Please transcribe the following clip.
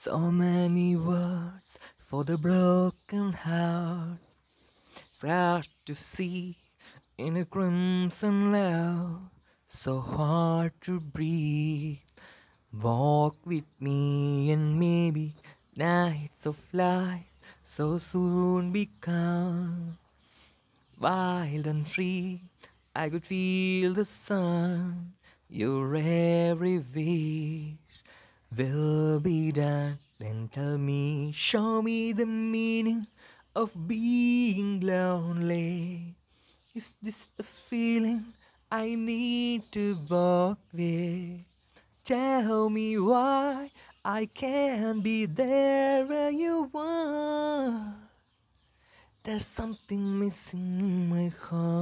So many words for the broken heart. It's hard to see in a crimson low. So hard to breathe. Walk with me and maybe nights of light so soon become wild and free. I could feel the sun, your every way will be done. Then tell me, show me the meaning of being lonely. Is this a feeling I need to walk with? Tell me why I can't be there where you are. There's something missing in my heart.